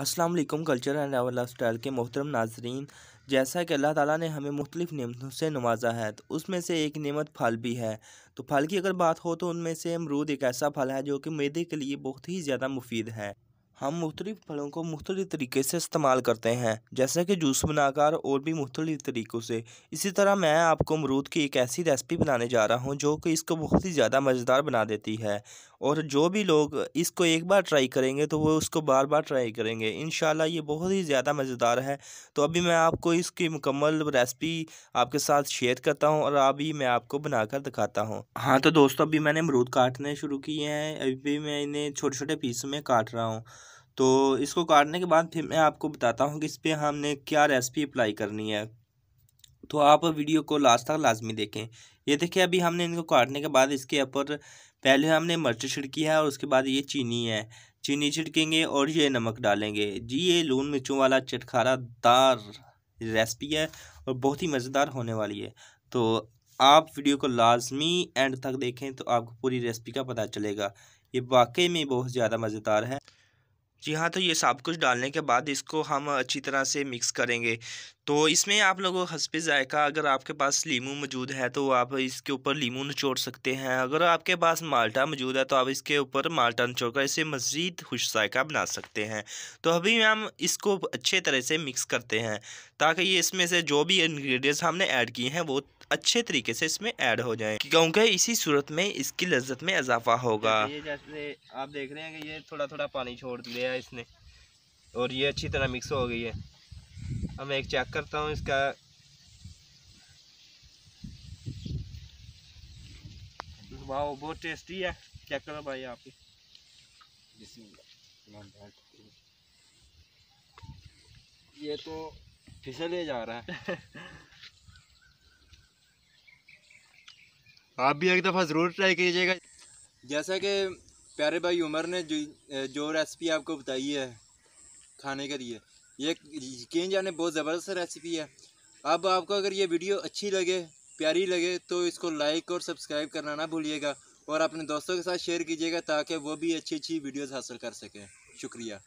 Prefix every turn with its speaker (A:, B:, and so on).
A: अस्सलाम वालेकुम culture and our lifestyle के मोहतरम नाजरीन जैसा कि अल्लाह ताला ने हमें मुख्तलिफ़ नियमतों से नवाजा है तो उसमें से एक नियमत फल भी है तो फल की अगर बात हो तो उनमें से अमरूद एक ऐसा फल है जो कि मैदे के लिए बहुत ही ज़्यादा मुफीद है हम मुख्तलि फलों को मुख्तलि तरीके से इस्तेमाल करते हैं जैसे कि जूस बनाकर और भी मुख्तलि तरीक़ों से इसी तरह मैं आपको अमरूद की एक ऐसी रेसिपी बनाने जा रहा हूँ जो कि इसको बहुत ही ज़्यादा मज़ेदार बना देती है और जो भी लोग इसको एक बार ट्राई करेंगे तो वो उसको बार बार ट्राई करेंगे इन ये बहुत ही ज़्यादा मज़ेदार है तो अभी मैं आपको इसकी मुकम्मल रेसिपी आपके साथ शेयर करता हूँ और अभी मैं आपको बनाकर दिखाता हूँ हाँ तो दोस्तों अभी मैंने अमरूद काटने शुरू किए हैं अभी मैं इन्हें छोटे छोटे पीस में काट रहा हूँ तो इसको काटने के बाद फिर मैं आपको बताता हूँ कि इस पर हमने क्या रेसिपी अप्लाई करनी है तो आप वीडियो को लास्ट तक लाजमी देखें ये देखिए अभी हमने इनको काटने के बाद इसके ऊपर पहले हमने मिर्च छिड़की है और उसके बाद ये चीनी है चीनी छिड़केंगे और ये नमक डालेंगे जी ये लून मिर्चों वाला चटखारा दार रेसिपी है और बहुत ही मज़ेदार होने वाली है तो आप वीडियो को लाजमी एंड तक देखें तो आपको पूरी रेसिपी का पता चलेगा ये वाकई में बहुत ज़्यादा मज़ेदार है जी हाँ तो ये सब कुछ डालने के बाद इसको हम अच्छी तरह से मिक्स करेंगे तो इसमें आप लोगों हसब जायका अगर आपके पास लीमू मौजूद है तो आप इसके ऊपर लीमू निचोड़ सकते हैं अगर आपके पास माल्टा मौजूद है तो आप इसके ऊपर माल्टा निचोड़ कर इसे मज़ीद खुश जायका बना सकते हैं तो अभी हम इसको अच्छे तरह से मिक्स करते हैं ताकि ये इसमें से जो भी इन्ग्रीडियंट्स हमने ऐड किए हैं वो अच्छे तरीके से इसमें ऐड हो जाए क्योंकि इसी सूरत में इसकी लज्जत में इजाफा होगा ये जैसे आप देख रहे हैं कि ये थोड़ा थोड़ा पानी छोड़ दिया है इसने और ये अच्छी तरह मिक्स हो गई है अब मैं एक चेक करता हूँ इसका वाह बहुत टेस्टी है चेक करो भाई आप
B: ये तो फिसल ही जा रहा है आप भी एक दफ़ा ज़रूर ट्राई कीजिएगा जैसा कि प्यारे भाई उमर ने जो जो रेसिपी आपको बताई है खाने के लिए ये यकीन जाने बहुत ज़बरदस्त रेसिपी है अब आपको अगर ये वीडियो अच्छी लगे प्यारी लगे तो इसको लाइक और सब्सक्राइब करना ना भूलिएगा और अपने दोस्तों के साथ शेयर कीजिएगा ताकि वो भी अच्छी अच्छी वीडियोस हासिल कर सकें शुक्रिया